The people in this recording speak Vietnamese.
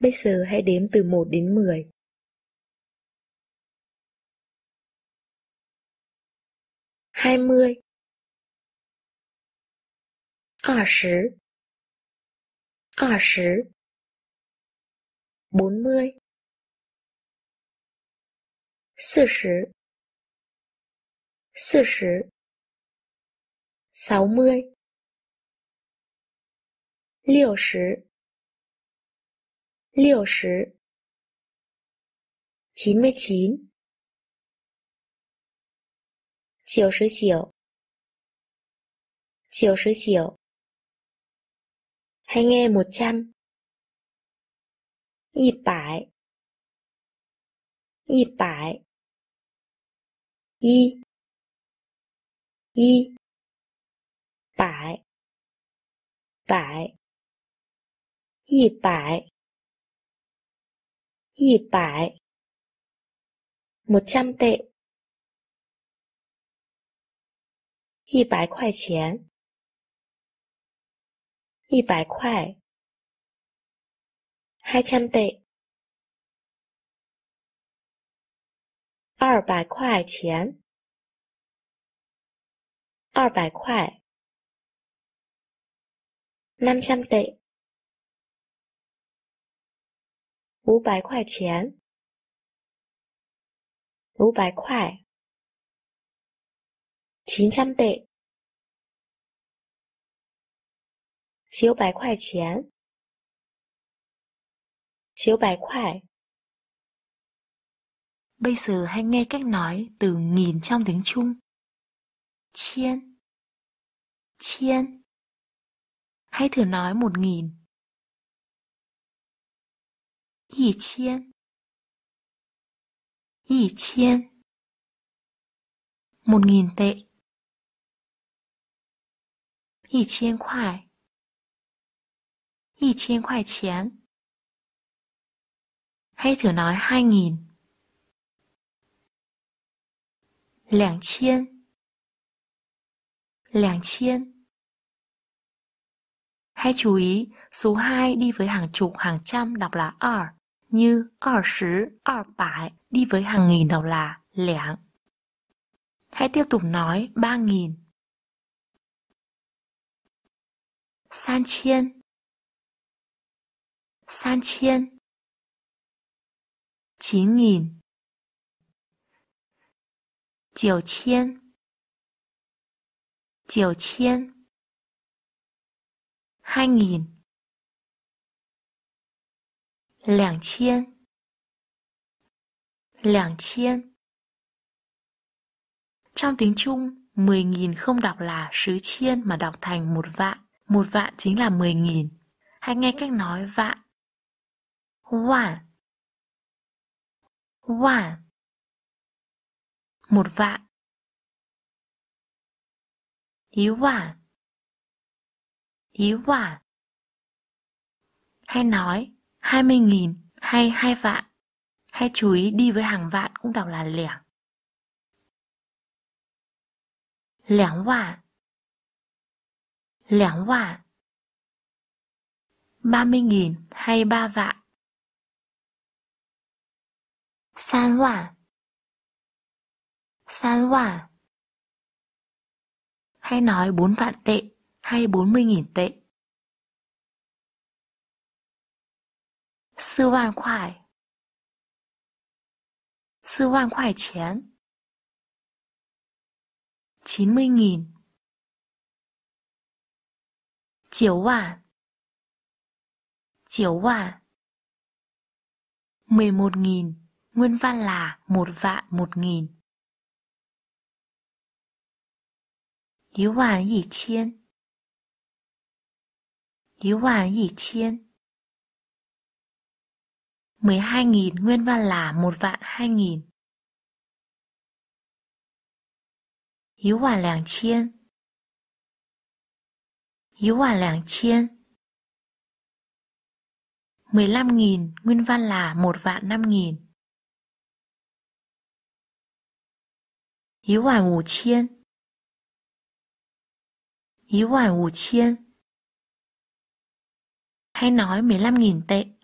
Bây giờ hãy đếm từ một đến mười hai mươi, hai mươi, hai mươi, bốn mươi, sáu mươi, 六十六十，几没几？九十九，九十九，还挨一千，一百，一百，一，一，百，百，一百。一百木匠被一百块钱一百块 h i g 倍二百块钱二百块那么相五百块钱，五百块，chín trăm tệ，九百块钱，九百块。Bây giờ hãy nghe cách nói từ nghìn trong tiếng Trung. Chiên Chiên Hãy thử nói một nghìn 一千，一千，một nghìn tệ，一千块，一千块钱。Hay thử nói hai nghìn. Lẻng chiên. Lẻng chiên. Hãy chú ý, số 2 đi với hàng chục, hàng trăm đọc là R như 20, 200 đi với hàng nghìn đầu là lẻng. Hãy tiếp tục nói 3 nghìn. San chiên San chiên Chín nghìn Chiều chiên Chiều nghìn 两千，两千. Trong tiếng Trung, mười nghìn không đọc là sứ chiên mà đọc thành một vạn. Một vạn chính là mười nghìn. Hãy nghe cách nói vạn. Vạn. Vạn. Một vạn. Ý vạn. Ý vạn. Hay nói 20.000 hay 2 vạn. Hãy chú ý đi với hàng vạn cũng đọc là lẻ Lẻng vạn Lẻng vạn 30.000 hay 3 vạn. San vạn San vạn Hay nói 4 vạn tệ hay 40.000 tệ. 四万块，四万块钱，chín mươi nghìn, 九万，九万 mười một nghìn, nguyên văn là một vạn một nghìn. 一万一千，一万一千。12.000 nguyên văn là một vạn 2.000. Hiếu hòa làng chiên Hiếu hòa làng chiên 15.000 nguyên văn là một vạn 5.000. Hiếu hòa ngủ chiên Hiếu hòa ngủ chiên Hay nói 15.000 tệ